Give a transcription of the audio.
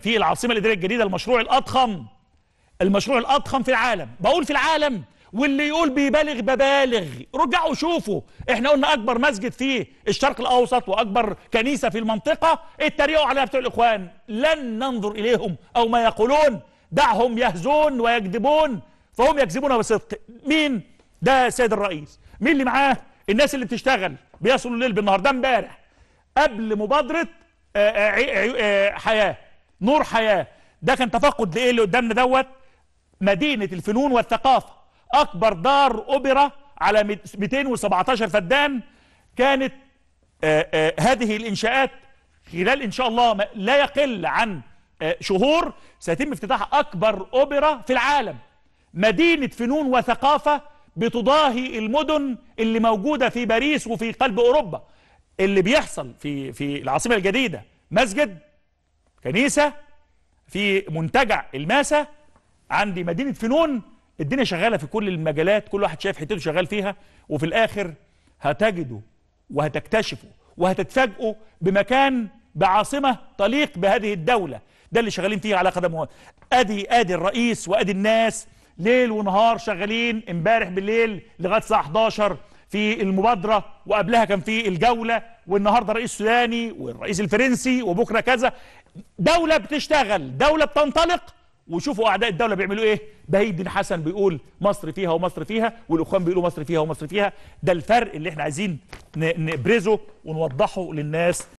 في العاصمه الاداريه الجديده المشروع الاضخم المشروع الاضخم في العالم بقول في العالم واللي يقول بيبالغ ببالغ رجعوا شوفوا احنا قلنا اكبر مسجد في الشرق الاوسط واكبر كنيسه في المنطقه اتريقوا عليها بتوع الاخوان لن ننظر اليهم او ما يقولون دعهم يهزون ويكذبون فهم يكذبون بصدق مين ده السيد الرئيس مين اللي معاه الناس اللي بتشتغل بيصلوا الليل بالنهار ده امبارح قبل مبادره آه، آه، آه، حياه نور حياة ده كان تفقد لإيه اللي قدامنا دوت مدينة الفنون والثقافة أكبر دار أوبرا على 217 فدان كانت آآ آه، آآ آه، هذه الإنشاءات خلال إن شاء الله لا يقل عن آه، شهور سيتم افتتاح أكبر أوبرا في العالم مدينة فنون وثقافة بتضاهي المدن اللي موجودة في باريس وفي قلب أوروبا اللي بيحصل في في العاصمة الجديدة مسجد كنيسه في منتجع الماسه عندي مدينه فنون الدنيا شغاله في كل المجالات كل واحد شايف حتته شغال فيها وفي الاخر هتجدوا وهتكتشفوا وهتتفاجئوا بمكان بعاصمه تليق بهذه الدوله ده اللي شغالين فيه على قدم ادي ادي الرئيس وادي الناس ليل ونهار شغالين امبارح بالليل لغايه الساعه 11 في المبادرة وقبلها كان في الجولة والنهاردة رئيس سوداني والرئيس الفرنسي وبكرة كذا دولة بتشتغل دولة بتنطلق وشوفوا أعداء الدولة بيعملوا إيه بهي الدين حسن بيقول مصر فيها ومصر فيها والأخوان بيقولوا مصر فيها ومصر فيها ده الفرق اللي احنا عايزين نبرزه ونوضحه للناس